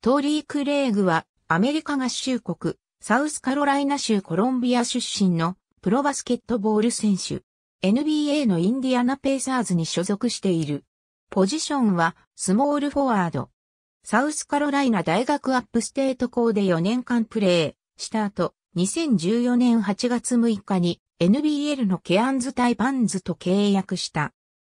トーリー・クレイグはアメリカ合衆国サウスカロライナ州コロンビア出身のプロバスケットボール選手。NBA のインディアナペイサーズに所属している。ポジションはスモールフォワード。サウスカロライナ大学アップステート校で4年間プレーした後、2014年8月6日に NBL のケアンズ対パンズと契約した。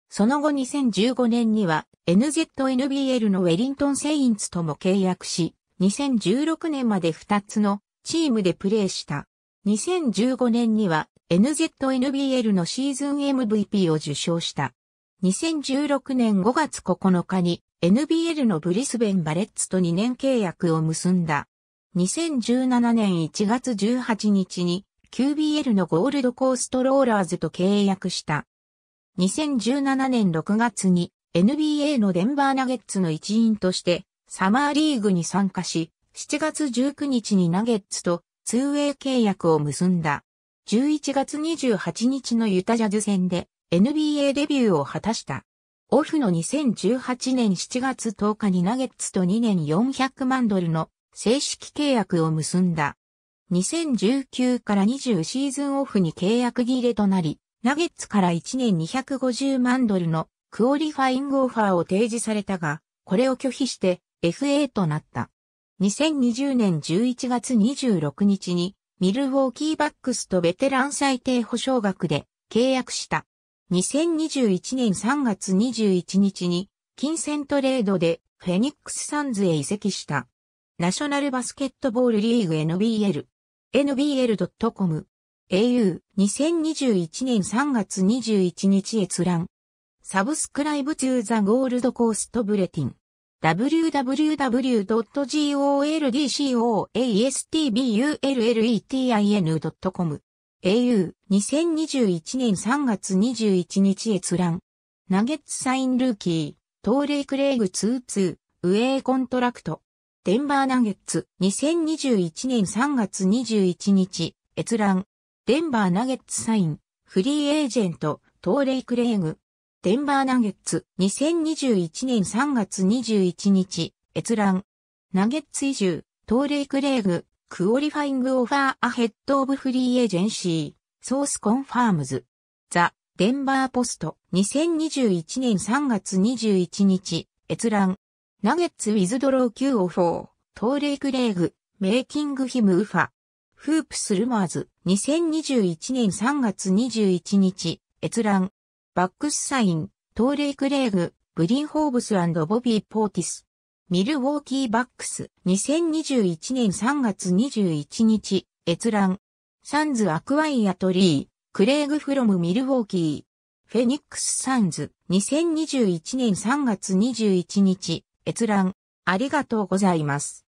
その後2015年には NZNBL のウェリントン・セインツとも契約し、2016年まで2つのチームでプレーした。2015年には NZNBL のシーズン MVP を受賞した。2016年5月9日に NBL のブリスベン・バレッツと2年契約を結んだ。2017年1月18日に QBL のゴールドコーストローラーズと契約した。2017年6月に NBA のデンバーナゲッツの一員としてサマーリーグに参加し、7月19日にナゲッツと 2way 契約を結んだ。11月28日のユタジャズ戦で NBA デビューを果たした。オフの2018年7月10日にナゲッツと2年400万ドルの正式契約を結んだ。2019から20シーズンオフに契約切れとなり、ナゲッツから1年250万ドルのクオリファイングオファーを提示されたが、これを拒否して FA となった。2020年11月26日にミルウォーキーバックスとベテラン最低保証額で契約した。2021年3月21日に金銭トレードでフェニックスサンズへ移籍した。ナショナルバスケットボールリーグ NBL、NBL.com、au、2021年3月21日閲覧。サブスクライブーザゴールドコーストブレティン。www.goldcoastbulletin.com au 2021年3月21日閲覧。ナゲッツサインルーキー、トーレイクレイグ22、ウェイコントラクト。デンバーナゲッツ2021年3月21日閲覧。デンバーナゲッツサイン、フリーエージェント、トーレイクレイグ。デンバーナゲッツ、2021年3月21日、閲覧。ナゲッツ移住、トーレイクレーグ、クオリファイングオファーアヘッドオブフリーエージェンシー、ソースコンファームズ。ザ、デンバーポスト、2021年3月21日、閲覧。ナゲッツウィズドロー Q オフォー、トーレイクレーグ、メイキングヒムウファ。フープスルマーズ、2021年3月21日、閲覧。バックスサイン、トーレイ・クレーグ、ブリン・ホーブスボビー・ポーティス。ミルウォーキー・バックス。2021年3月21日、閲覧。サンズ・アクワイアトリー、クレーグ・フロム・ミルウォーキー。フェニックス・サンズ。2021年3月21日、閲覧。ありがとうございます。